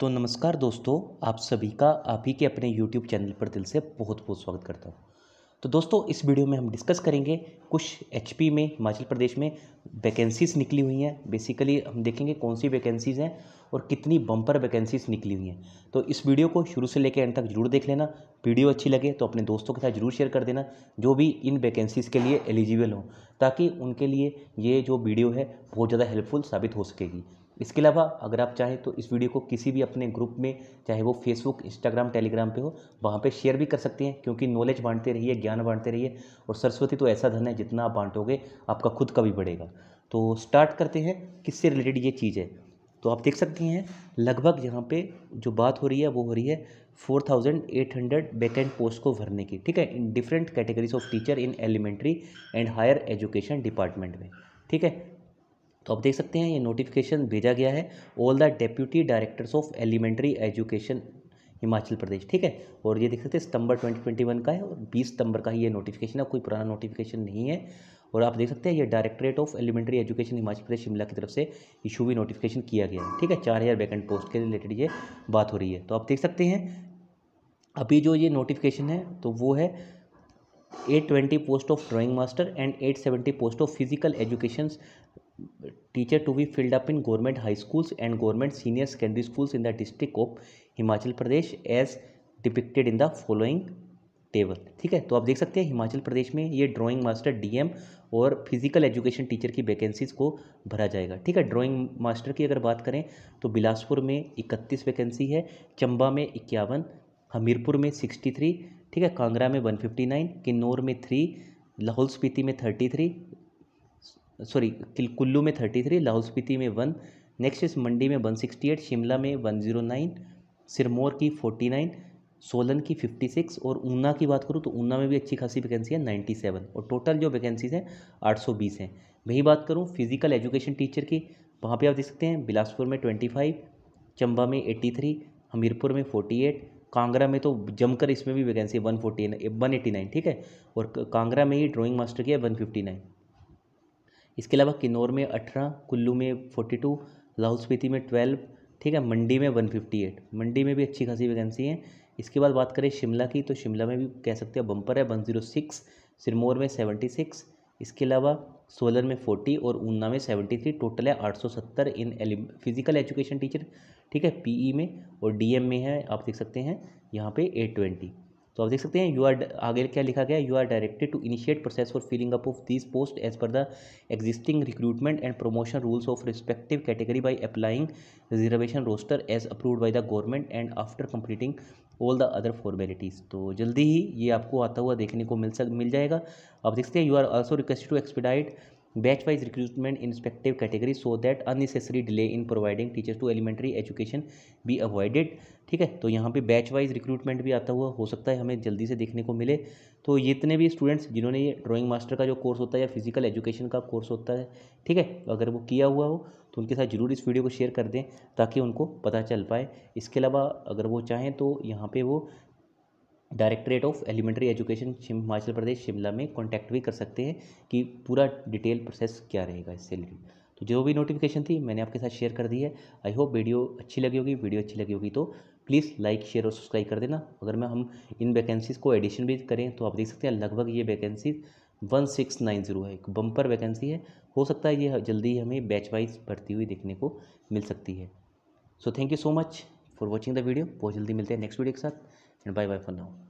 तो नमस्कार दोस्तों आप सभी का आप ही के अपने YouTube चैनल पर दिल से बहुत बहुत स्वागत करता हूँ तो दोस्तों इस वीडियो में हम डिस्कस करेंगे कुछ एच में हिमाचल प्रदेश में वैकेंसीज़ निकली हुई हैं बेसिकली हम देखेंगे कौन सी वैकेंसीज़ हैं और कितनी बम्पर वैकेंसीज़ निकली हुई हैं तो इस वीडियो को शुरू से लेकर एंड तक जरूर देख लेना वीडियो अच्छी लगे तो अपने दोस्तों के साथ जरूर शेयर कर देना जो भी इन वैकेंसीज़ के लिए एलिजिबल हों ताकि उनके लिए ये जो वीडियो है बहुत ज़्यादा हेल्पफुल साबित हो सकेगी इसके अलावा अगर आप चाहें तो इस वीडियो को किसी भी अपने ग्रुप में चाहे वो फेसबुक इंस्टाग्राम टेलीग्राम पे हो वहाँ पे शेयर भी कर सकते हैं क्योंकि नॉलेज बांटते रहिए ज्ञान बांटते रहिए और सरस्वती तो ऐसा धन है जितना आप बांटोगे आपका खुद का भी बढ़ेगा तो स्टार्ट करते हैं किससे रिलेटेड ये चीज़ है तो आप देख सकते हैं लगभग यहाँ पर जो बात हो रही है वो हो रही है four thousand eight hundred back post को भरने की ठीक है in different categories of teacher in elementary and higher education department में ठीक है तो आप देख सकते हैं ये नोटिफिकेशन भेजा गया है all the deputy directors of elementary education Himachal Pradesh ठीक है और ये देख सकते हैं सितंबर 2021 का है और 20 सितंबर का ही ये नोटिफिकेशन है कोई पुराना नोटिफिकेशन नहीं है और आप देख सकते हैं ये directorate of elementary education Himachal Pradesh Shimla की तरफ से इशू भी नोटिफिकेशन किया गया है ठीक है चार हज़ार वैकेंट पोस्ट के रिलेटेड ये बात हो रही है तो आप देख सकते हैं अभी जो ये नोटिफिकेशन है तो वो है eight twenty post of drawing master and eight seventy post of physical education teacher to be filled up in government high schools and government senior secondary schools in the district of Himachal Pradesh as depicted in the following table ठीक है तो आप देख सकते हैं हिमाचल प्रदेश में ये drawing master DM और फिजिकल एजुकेशन टीचर की वैकेंसीज को भरा जाएगा ठीक है ड्राइंग मास्टर की अगर बात करें तो बिलासपुर में इकतीस वैकेंसी है चंबा में इक्यावन हमीरपुर में सिक्सटी थ्री ठीक है कांगड़ा में वन फिफ्टी नाइन किन्नौर में थ्री लाहौल स्पीति में थर्टी थ्री सॉरी कुल्लू में थर्टी थ्री लाहौल स्पीति में वन नेक्स्ट इस मंडी में वन सिक्सटी एट शिमला में वन ज़ीरो नाइन सिरमौर की फोर्टी नाइन सोलन की फिफ्टी सिक्स और ऊना की बात करूँ तो ऊना में भी अच्छी खासी वैकेंसी है नाइन्टी सेवन और टोटल जो वैकेंसीज हैं आठ सौ बीस हैं वहीं बात करूँ फिजिकल एजुकेशन टीचर की वहाँ पर आप देख सकते हैं बिलासपुर में ट्वेंटी फाइव चंबा में एट्टी थ्री हमीरपुर में फोर्टी एट कांगड़ा में तो जमकर इसमें भी vacancy one forty one eighty nine ठीक है और कांगड़ा में ही ड्राइंग मास्टर की है वन फिफ्टी नाइन इसके अलावा किन्नौर में अठारह कुल्लू में फोर्टी टू लाहौल स्पीति में ट्वेल्व ठीक है मंडी में वन फिफ्टी एट मंडी में भी अच्छी खासी वैकेंसी है इसके बाद बात करें शिमला की तो शिमला में भी कह सकते हैं बम्पर है वन जीरो सिक्स सिरमौर में सेवेंटी सिक्स इसके अलावा सोलर में फोर्टी और ऊना में सेवेंटी थ्री टोटल है आठ सौ सत्तर in ele physical education teacher ठीक है पीई e में और डीएम में है आप देख सकते हैं यहाँ पे एट ट्वेंटी तो आप देख सकते हैं यू आर आगे क्या लिखा गया you are directed to initiate process for filling up of this post as per the existing recruitment and promotion rules of respective category by applying reservation roster as approved by the government and after completing all the other formalities तो जल्दी ही ये आपको आता हुआ देखने को मिल सक मिल जाएगा अब देखते हैं you are also request to expedite batch wise recruitment in respective category so that unnecessary delay in providing teachers to elementary education be avoided ठीक है तो यहाँ पे बैच वाइज रिक्रूटमेंट भी आता हुआ हो सकता है हमें जल्दी से देखने को मिले तो जितने भी स्टूडेंट्स जिन्होंने ये ड्राइंग मास्टर का जो कोर्स होता है या फिजिकल एजुकेशन का कोर्स होता है ठीक है अगर वो किया हुआ हो तो उनके साथ ज़रूर इस वीडियो को शेयर कर दें ताकि उनको पता चल पाए इसके अलावा अगर वो चाहें तो यहाँ पर वो directorate of elementary education Himachal Pradesh Shimla में कॉन्टैक्ट भी कर सकते हैं कि पूरा डिटेल प्रोसेस क्या रहेगा इससे रिलेटेड तो जो भी नोटिफिकेशन थी मैंने आपके साथ शेयर कर दी है आई होप वीडियो अच्छी लगी होगी वीडियो अच्छी लगी होगी तो प्लीज़ लाइक शेयर और सब्सक्राइब कर देना अगर मैं हम इन वैकेंसीज़ को एडिशन भी करें तो आप देख सकते हैं लगभग ये vacancies one six nine zero है एक बम्पर वैकेंसी है हो सकता है ये जल्दी हमें बैच वाइज भर्ती हुई देखने को मिल सकती है so thank you so much for watching the video बहुत जल्दी मिलते हैं नेक्स्ट वीडियो के साथ and bye bye for now